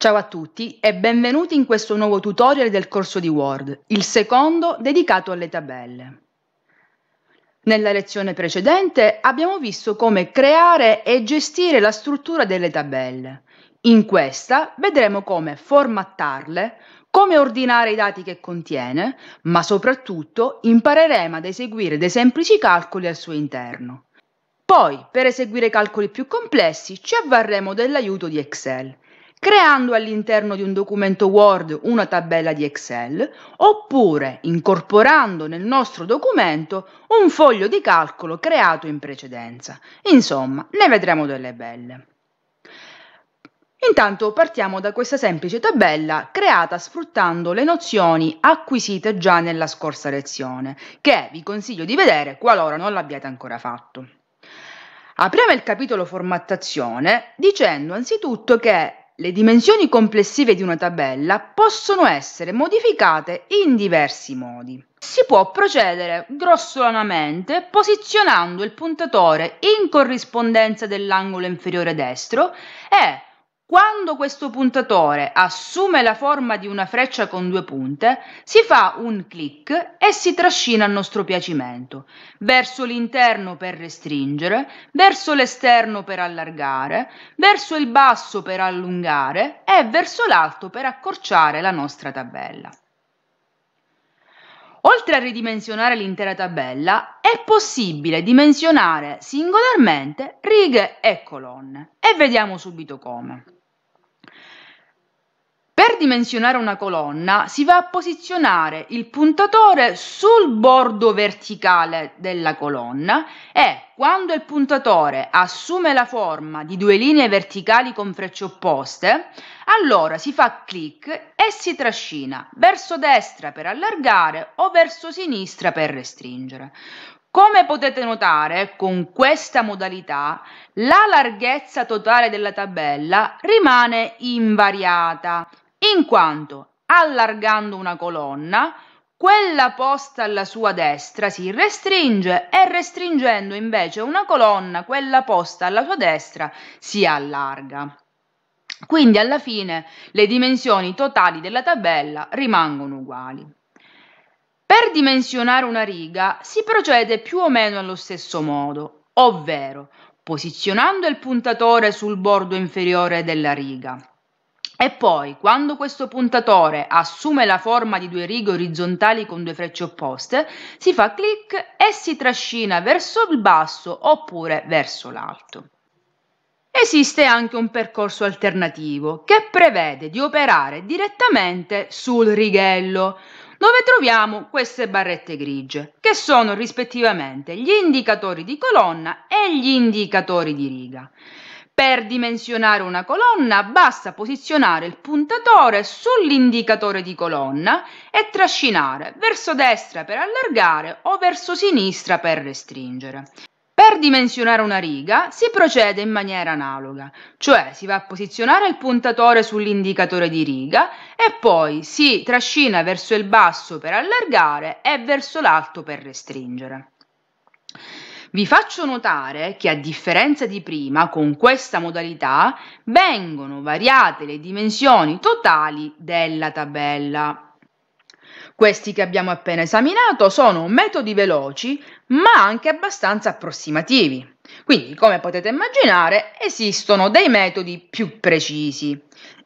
Ciao a tutti e benvenuti in questo nuovo tutorial del corso di Word, il secondo dedicato alle tabelle. Nella lezione precedente abbiamo visto come creare e gestire la struttura delle tabelle. In questa vedremo come formattarle, come ordinare i dati che contiene, ma soprattutto impareremo ad eseguire dei semplici calcoli al suo interno. Poi, per eseguire calcoli più complessi, ci avvarremo dell'aiuto di Excel creando all'interno di un documento Word una tabella di Excel, oppure incorporando nel nostro documento un foglio di calcolo creato in precedenza. Insomma, ne vedremo delle belle. Intanto partiamo da questa semplice tabella creata sfruttando le nozioni acquisite già nella scorsa lezione, che vi consiglio di vedere qualora non l'abbiate ancora fatto. Apriamo il capitolo formattazione dicendo anzitutto che le dimensioni complessive di una tabella possono essere modificate in diversi modi. Si può procedere grossolanamente posizionando il puntatore in corrispondenza dell'angolo inferiore destro e quando questo puntatore assume la forma di una freccia con due punte, si fa un clic e si trascina a nostro piacimento, verso l'interno per restringere, verso l'esterno per allargare, verso il basso per allungare e verso l'alto per accorciare la nostra tabella. Oltre a ridimensionare l'intera tabella, è possibile dimensionare singolarmente righe e colonne e vediamo subito come. Per dimensionare una colonna si va a posizionare il puntatore sul bordo verticale della colonna e quando il puntatore assume la forma di due linee verticali con frecce opposte, allora si fa clic e si trascina verso destra per allargare o verso sinistra per restringere. Come potete notare, con questa modalità la larghezza totale della tabella rimane invariata, in quanto allargando una colonna, quella posta alla sua destra si restringe e restringendo invece una colonna, quella posta alla sua destra si allarga. Quindi alla fine le dimensioni totali della tabella rimangono uguali. Per dimensionare una riga si procede più o meno allo stesso modo, ovvero posizionando il puntatore sul bordo inferiore della riga e poi, quando questo puntatore assume la forma di due righe orizzontali con due frecce opposte, si fa clic e si trascina verso il basso oppure verso l'alto. Esiste anche un percorso alternativo che prevede di operare direttamente sul righello, dove troviamo queste barrette grigie, che sono rispettivamente gli indicatori di colonna e gli indicatori di riga. Per dimensionare una colonna basta posizionare il puntatore sull'indicatore di colonna e trascinare verso destra per allargare o verso sinistra per restringere. Per dimensionare una riga si procede in maniera analoga, cioè si va a posizionare il puntatore sull'indicatore di riga e poi si trascina verso il basso per allargare e verso l'alto per restringere. Vi faccio notare che a differenza di prima, con questa modalità vengono variate le dimensioni totali della tabella. Questi che abbiamo appena esaminato sono metodi veloci ma anche abbastanza approssimativi. Quindi, come potete immaginare, esistono dei metodi più precisi.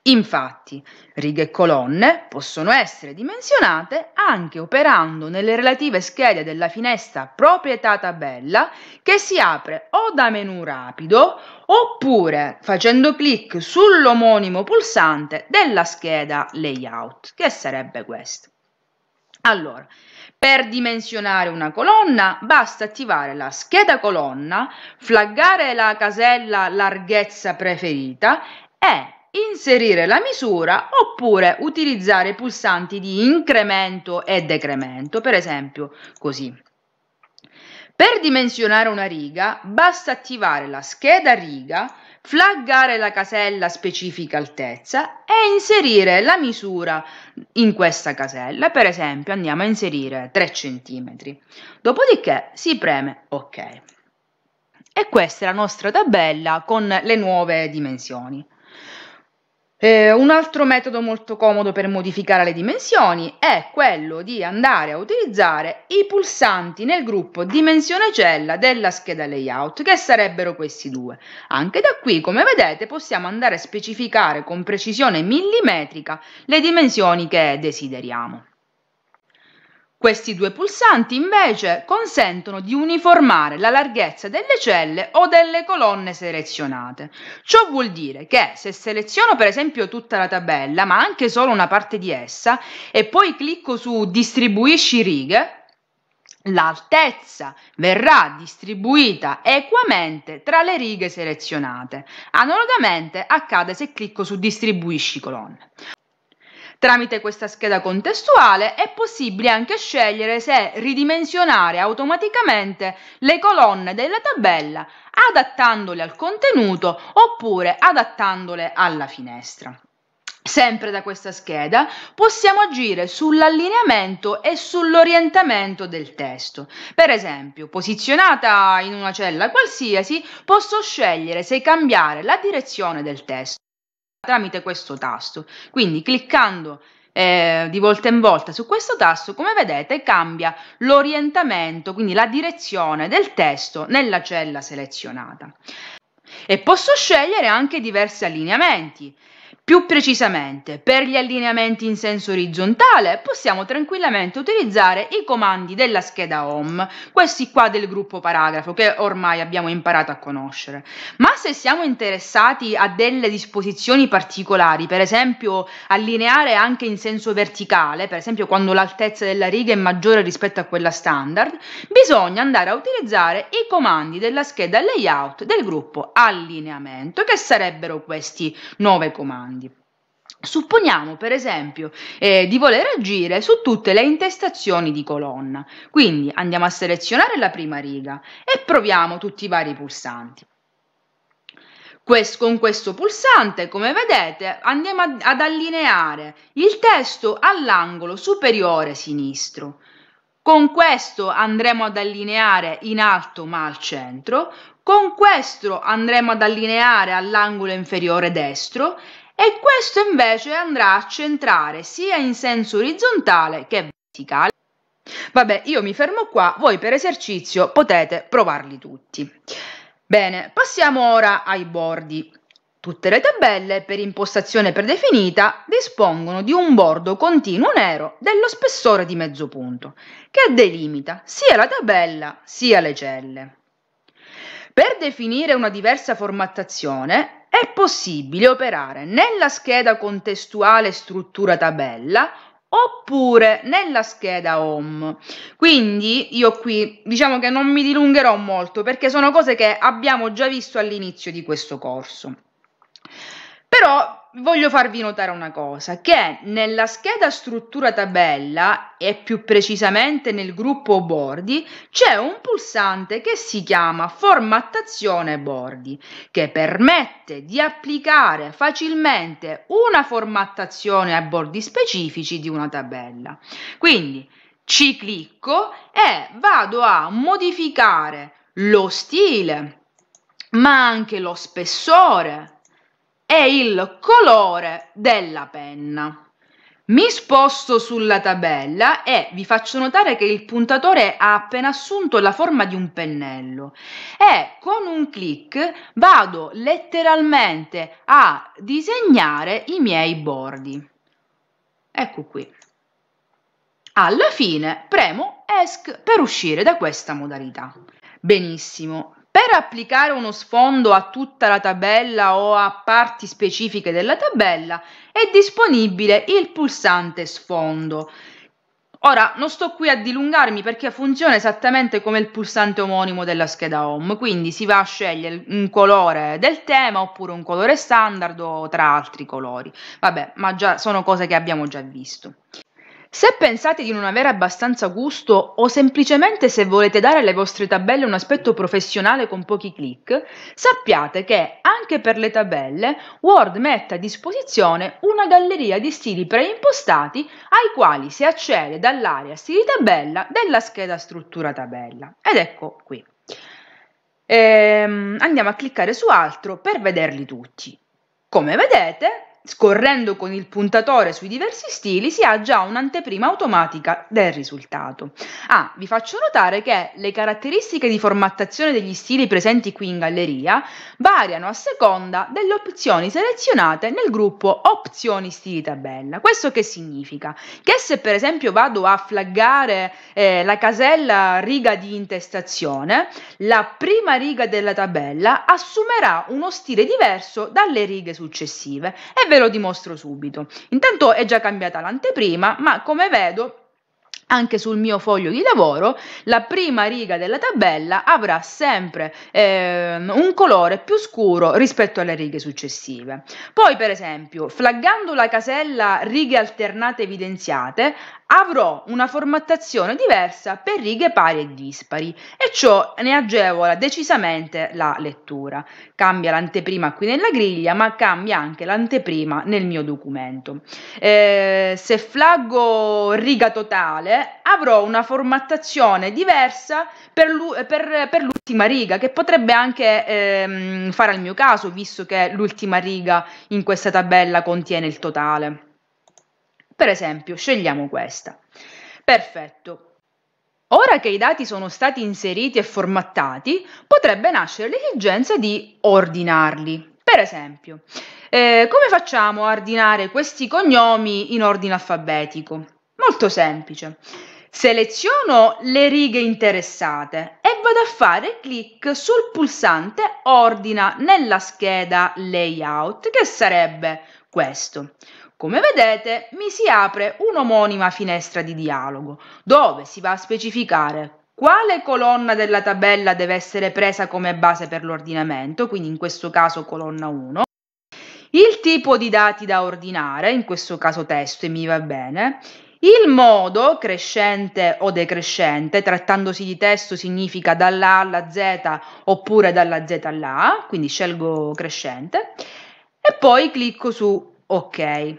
Infatti, righe e colonne possono essere dimensionate anche operando nelle relative schede della finestra proprietà tabella che si apre o da menu rapido oppure facendo clic sull'omonimo pulsante della scheda layout, che sarebbe questo. Allora, per dimensionare una colonna basta attivare la scheda colonna, flaggare la casella larghezza preferita e inserire la misura oppure utilizzare i pulsanti di incremento e decremento, per esempio così. Per dimensionare una riga basta attivare la scheda riga, flaggare la casella specifica altezza e inserire la misura in questa casella. Per esempio andiamo a inserire 3 cm. Dopodiché si preme OK. E questa è la nostra tabella con le nuove dimensioni. Eh, un altro metodo molto comodo per modificare le dimensioni è quello di andare a utilizzare i pulsanti nel gruppo dimensione cella della scheda layout, che sarebbero questi due. Anche da qui, come vedete, possiamo andare a specificare con precisione millimetrica le dimensioni che desideriamo. Questi due pulsanti invece consentono di uniformare la larghezza delle celle o delle colonne selezionate. Ciò vuol dire che se seleziono per esempio tutta la tabella, ma anche solo una parte di essa, e poi clicco su distribuisci righe, L'altezza verrà distribuita equamente tra le righe selezionate. Analogamente accade se clicco su distribuisci colonne. Tramite questa scheda contestuale è possibile anche scegliere se ridimensionare automaticamente le colonne della tabella adattandole al contenuto oppure adattandole alla finestra. Sempre da questa scheda possiamo agire sull'allineamento e sull'orientamento del testo. Per esempio, posizionata in una cella qualsiasi, posso scegliere se cambiare la direzione del testo tramite questo tasto. Quindi cliccando eh, di volta in volta su questo tasto, come vedete, cambia l'orientamento, quindi la direzione del testo nella cella selezionata. E posso scegliere anche diversi allineamenti. Più precisamente, per gli allineamenti in senso orizzontale possiamo tranquillamente utilizzare i comandi della scheda home, questi qua del gruppo paragrafo che ormai abbiamo imparato a conoscere. Ma se siamo interessati a delle disposizioni particolari, per esempio allineare anche in senso verticale, per esempio quando l'altezza della riga è maggiore rispetto a quella standard, bisogna andare a utilizzare i comandi della scheda layout del gruppo allineamento, che sarebbero questi 9 comandi. Supponiamo per esempio eh, di voler agire su tutte le intestazioni di colonna, quindi andiamo a selezionare la prima riga e proviamo tutti i vari pulsanti. Quest con questo pulsante, come vedete, andiamo ad, ad allineare il testo all'angolo superiore sinistro. Con questo andremo ad allineare in alto ma al centro, con questo andremo ad allineare all'angolo inferiore destro e questo invece andrà a centrare sia in senso orizzontale che verticale. Vabbè, io mi fermo qua, voi per esercizio potete provarli tutti. Bene, passiamo ora ai bordi. Tutte le tabelle per impostazione predefinita dispongono di un bordo continuo nero dello spessore di mezzo punto, che delimita sia la tabella sia le celle. Per definire una diversa formattazione è possibile operare nella scheda contestuale struttura tabella oppure nella scheda home. Quindi io qui diciamo che non mi dilungherò molto perché sono cose che abbiamo già visto all'inizio di questo corso. Però voglio farvi notare una cosa, che nella scheda struttura tabella e più precisamente nel gruppo bordi c'è un pulsante che si chiama formattazione bordi, che permette di applicare facilmente una formattazione a bordi specifici di una tabella. Quindi ci clicco e vado a modificare lo stile, ma anche lo spessore, è il colore della penna. Mi sposto sulla tabella e vi faccio notare che il puntatore ha appena assunto la forma di un pennello e con un clic vado letteralmente a disegnare i miei bordi. Ecco qui. Alla fine premo ESC per uscire da questa modalità. Benissimo, per applicare uno sfondo a tutta la tabella o a parti specifiche della tabella è disponibile il pulsante sfondo. Ora, non sto qui a dilungarmi perché funziona esattamente come il pulsante omonimo della scheda home, quindi si va a scegliere un colore del tema oppure un colore standard o tra altri colori. Vabbè, ma già sono cose che abbiamo già visto. Se pensate di non avere abbastanza gusto o semplicemente se volete dare alle vostre tabelle un aspetto professionale con pochi clic, sappiate che anche per le tabelle Word mette a disposizione una galleria di stili preimpostati ai quali si accede dall'area stili tabella della scheda struttura tabella. Ed ecco qui. Ehm, andiamo a cliccare su altro per vederli tutti. Come vedete, scorrendo con il puntatore sui diversi stili si ha già un'anteprima automatica del risultato. Ah, vi faccio notare che le caratteristiche di formattazione degli stili presenti qui in galleria variano a seconda delle opzioni selezionate nel gruppo opzioni stili tabella. Questo che significa? Che se per esempio vado a flaggare eh, la casella riga di intestazione, la prima riga della tabella assumerà uno stile diverso dalle righe successive e ve lo dimostro subito. Intanto è già cambiata l'anteprima, ma come vedo anche sul mio foglio di lavoro, la prima riga della tabella avrà sempre eh, un colore più scuro rispetto alle righe successive. Poi, per esempio, flaggando la casella righe alternate evidenziate, avrò una formattazione diversa per righe pari e dispari e ciò ne agevola decisamente la lettura. Cambia l'anteprima qui nella griglia, ma cambia anche l'anteprima nel mio documento. Eh, se flaggo riga totale, avrò una formattazione diversa per, l'u- per, per l'ultima riga, che potrebbe anche ehm, fare al mio caso, visto che l'ultima riga in questa tabella contiene il totale. Per esempio, scegliamo questa. Perfetto. Ora che i dati sono stati inseriti e formattati, potrebbe nascere l'esigenza di ordinarli. Per esempio, eh, come facciamo a ordinare questi cognomi in ordine alfabetico? Molto semplice. Seleziono le righe interessate e vado a fare clic sul pulsante ordina nella scheda layout che sarebbe questo. Come vedete mi si apre un'omonima finestra di dialogo dove si va a specificare quale colonna della tabella deve essere presa come base per l'ordinamento, quindi in questo caso colonna 1, il tipo di dati da ordinare, in questo caso testo e mi va bene, il modo, crescente o decrescente, trattandosi di testo, significa dalla A alla Z oppure dalla Z alla A, quindi scelgo crescente e poi clicco su OK. Ed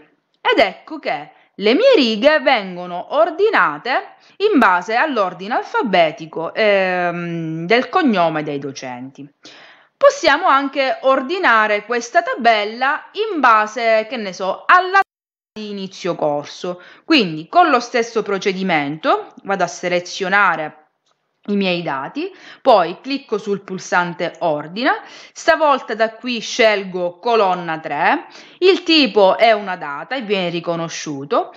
ecco che le mie righe vengono ordinate in base all'ordine alfabetico ehm, del cognome dei docenti. Possiamo anche ordinare questa tabella in base, che ne so, alla di inizio corso. Quindi con lo stesso procedimento vado a selezionare i miei dati, poi clicco sul pulsante ordina, stavolta da qui scelgo colonna 3, il tipo è una data e viene riconosciuto,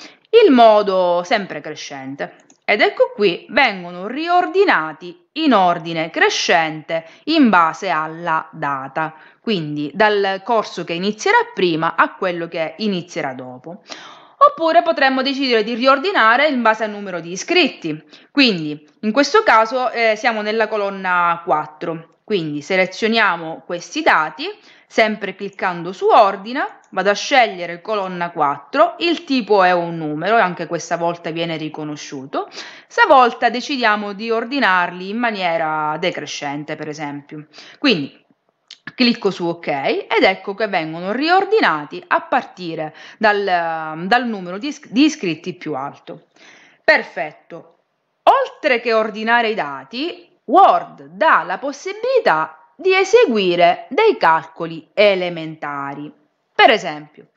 il modo sempre crescente ed ecco qui vengono riordinati in ordine crescente in base alla data, quindi dal corso che inizierà prima a quello che inizierà dopo. Oppure potremmo decidere di riordinare in base al numero di iscritti, quindi in questo caso eh, siamo nella colonna 4, quindi selezioniamo questi dati, Sempre cliccando su ordina vado a scegliere colonna 4, il tipo è un numero e anche questa volta viene riconosciuto. Stavolta decidiamo di ordinarli in maniera decrescente per esempio. Quindi Clicco su OK ed ecco che vengono riordinati a partire dal, dal numero di, di iscritti più alto. Perfetto. Oltre che ordinare i dati, Word dà la possibilità di eseguire dei calcoli elementari. Per esempio,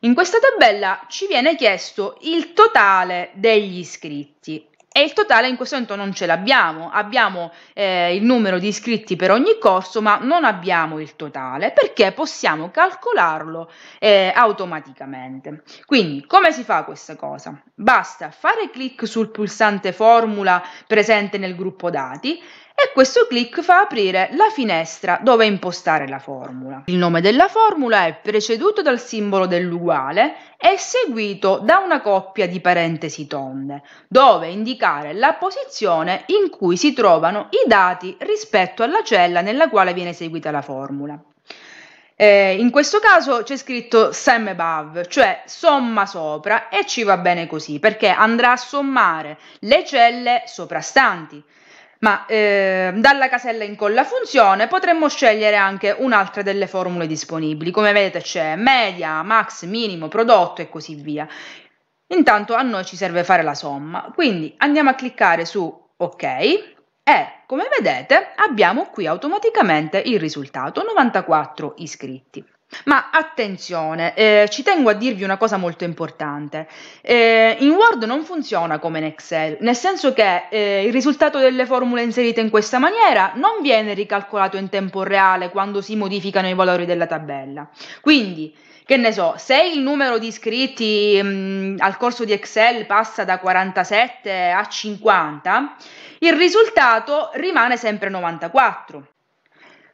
in questa tabella ci viene chiesto il totale degli iscritti e il totale in questo momento non ce l'abbiamo, abbiamo eh, il numero di iscritti per ogni corso ma non abbiamo il totale perché possiamo calcolarlo eh, automaticamente. Quindi come si fa questa cosa? Basta fare clic sul pulsante formula presente nel gruppo dati e questo clic fa aprire la finestra dove impostare la formula. Il nome della formula è preceduto dal simbolo dell'uguale e seguito da una coppia di parentesi tonde, dove indicare la posizione in cui si trovano i dati rispetto alla cella nella quale viene eseguita la formula. Eh, in questo caso c'è scritto sem above, cioè somma sopra e ci va bene così perché andrà a sommare le celle soprastanti ma eh, dalla casella incolla funzione potremmo scegliere anche un'altra delle formule disponibili. Come vedete c'è media, max, minimo, prodotto e così via. Intanto a noi ci serve fare la somma, quindi andiamo a cliccare su OK e come vedete abbiamo qui automaticamente il risultato, 94 iscritti. Ma attenzione, eh, ci tengo a dirvi una cosa molto importante. Eh, in Word non funziona come in Excel, nel senso che eh, il risultato delle formule inserite in questa maniera non viene ricalcolato in tempo reale quando si modificano i valori della tabella. Quindi, che ne so, se il numero di iscritti mh, mm, al corso di Excel passa da 47 a 50, il risultato rimane sempre 94.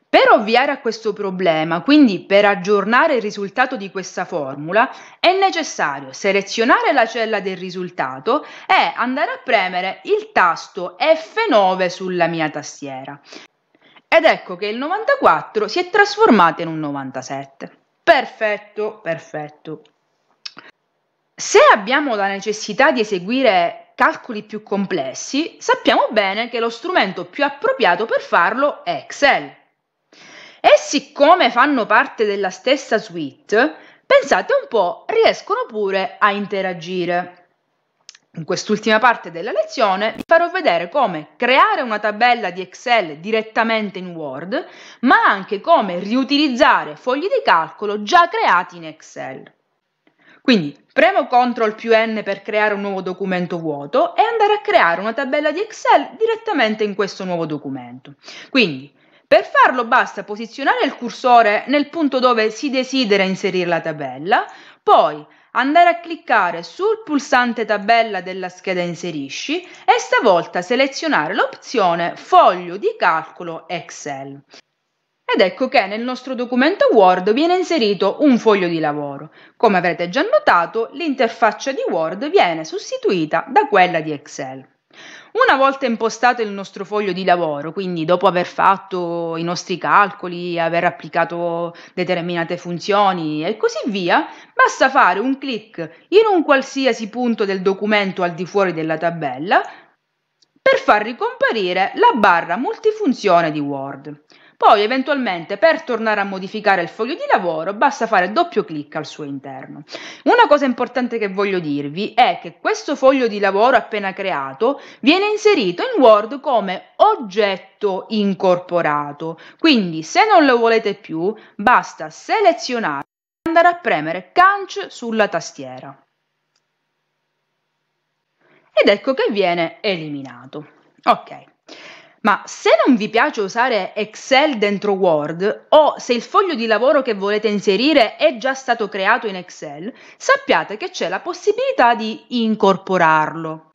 Per ovviare a questo problema, quindi per aggiornare il risultato di questa formula, è necessario selezionare la cella del risultato e andare a premere il tasto F9 sulla mia tastiera. Ed ecco che il 94 si è trasformato in un 97. Perfetto, perfetto. Se abbiamo la necessità di eseguire calcoli più complessi, sappiamo bene che lo strumento più appropriato per farlo è Excel. E siccome fanno parte della stessa suite, pensate un po', riescono pure a interagire. In quest'ultima parte della lezione vi farò vedere come creare una tabella di Excel direttamente in Word, ma anche come riutilizzare fogli di calcolo già creati in Excel. Quindi premo CTRL più N per creare un nuovo documento vuoto e andare a creare una tabella di Excel direttamente in questo nuovo documento. Quindi per farlo basta posizionare il cursore nel punto dove si desidera inserire la tabella, poi andare a cliccare sul pulsante tabella della scheda inserisci e stavolta selezionare l'opzione foglio di calcolo Excel. Ed ecco che nel nostro documento Word viene inserito un foglio di lavoro. Come avrete già notato, l'interfaccia di Word viene sostituita da quella di Excel. Una volta impostato il nostro foglio di lavoro, quindi dopo aver fatto i nostri calcoli, aver applicato determinate funzioni e così via, basta fare un clic in un qualsiasi punto del documento al di fuori della tabella per far ricomparire la barra multifunzione di Word. Poi eventualmente per tornare a modificare il foglio di lavoro basta fare doppio clic al suo interno. Una cosa importante che voglio dirvi è che questo foglio di lavoro appena creato viene inserito in Word come oggetto incorporato. Quindi se non lo volete più basta selezionare e andare a premere Canc sulla tastiera. Ed ecco che viene eliminato. Ok. Ma se non vi piace usare Excel dentro Word o se il foglio di lavoro che volete inserire è già stato creato in Excel, sappiate che c'è la possibilità di incorporarlo.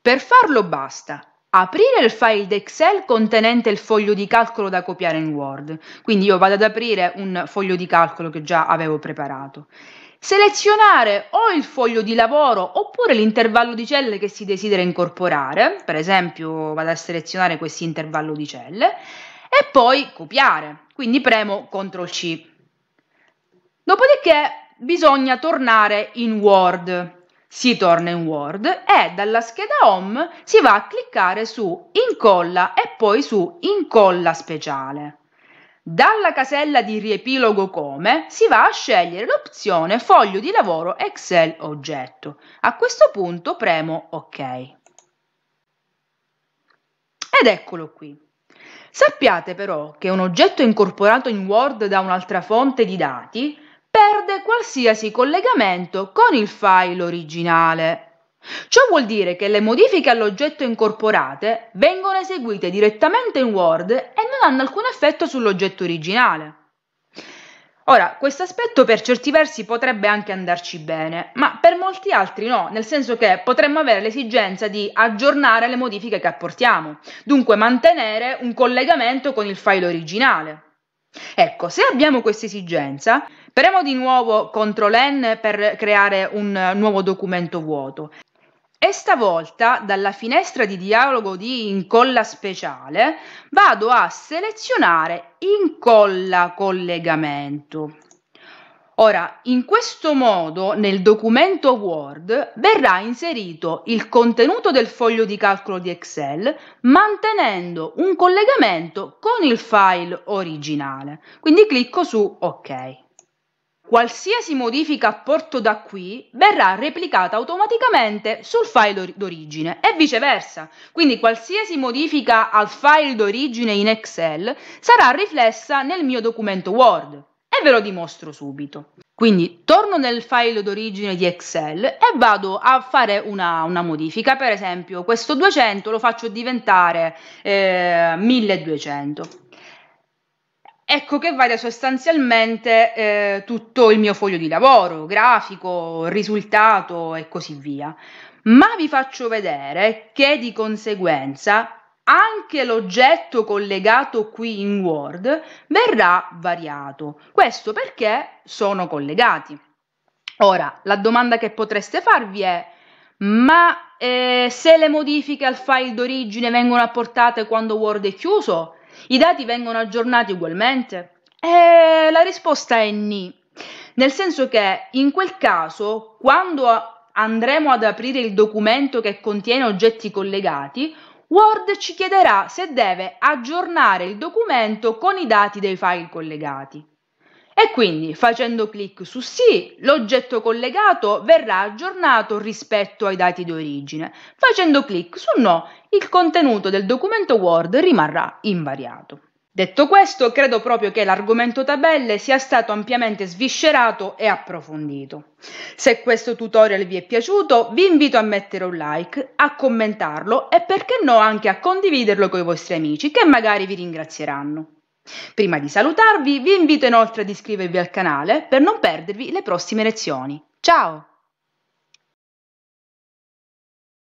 Per farlo basta aprire il file d'Excel contenente il foglio di calcolo da copiare in Word. Quindi io vado ad aprire un foglio di calcolo che già avevo preparato Selezionare o il foglio di lavoro oppure l'intervallo di celle che si desidera incorporare, per esempio vado a selezionare questo intervallo di celle, e poi copiare, quindi premo CTRL C. Dopodiché bisogna tornare in Word. Si torna in Word e dalla scheda Home si va a cliccare su Incolla e poi su Incolla speciale. Dalla casella di riepilogo come si va a scegliere l'opzione foglio di lavoro Excel oggetto. A questo punto premo ok. Ed eccolo qui. Sappiate però che un oggetto incorporato in Word da un'altra fonte di dati perde qualsiasi collegamento con il file originale. Ciò vuol dire che le modifiche all'oggetto incorporate vengono eseguite direttamente in Word e non hanno alcun effetto sull'oggetto originale. Ora, questo aspetto per certi versi potrebbe anche andarci bene, ma per molti altri no, nel senso che potremmo avere l'esigenza di aggiornare le modifiche che apportiamo, dunque mantenere un collegamento con il file originale. Ecco, se abbiamo questa esigenza, premo di nuovo CTRL N per creare un nuovo documento vuoto e stavolta dalla finestra di dialogo di incolla speciale vado a selezionare incolla collegamento. Ora, in questo modo nel documento Word verrà inserito il contenuto del foglio di calcolo di Excel mantenendo un collegamento con il file originale. Quindi clicco su OK. Qualsiasi modifica apporto da qui verrà replicata automaticamente sul file d'origine e viceversa. Quindi qualsiasi modifica al file d'origine in Excel sarà riflessa nel mio documento Word e ve lo dimostro subito. Quindi torno nel file d'origine di Excel e vado a fare una, una, modifica, per esempio questo 200 lo faccio diventare eh, 1200 ecco che varia sostanzialmente eh, tutto il mio foglio di lavoro, grafico, risultato e così via. Ma vi faccio vedere che di conseguenza anche l'oggetto collegato qui in Word verrà variato. Questo perché sono collegati. Ora, la domanda che potreste farvi è, ma eh, se le modifiche al file d'origine vengono apportate quando Word è chiuso, i dati vengono aggiornati ugualmente? E la risposta è ni. Nel senso che in quel caso, quando andremo ad aprire il documento che contiene oggetti collegati, Word ci chiederà se deve aggiornare il documento con i dati dei file collegati. E quindi facendo clic su sì, l'oggetto collegato verrà aggiornato rispetto ai dati di origine. Facendo clic su no, il contenuto del documento Word rimarrà invariato. Detto questo, credo proprio che l'argomento tabelle sia stato ampiamente sviscerato e approfondito. Se questo tutorial vi è piaciuto, vi invito a mettere un like, a commentarlo e perché no anche a condividerlo con i vostri amici che magari vi ringrazieranno. Prima di salutarvi vi invito inoltre ad iscrivervi al canale per non perdervi le prossime lezioni. Ciao!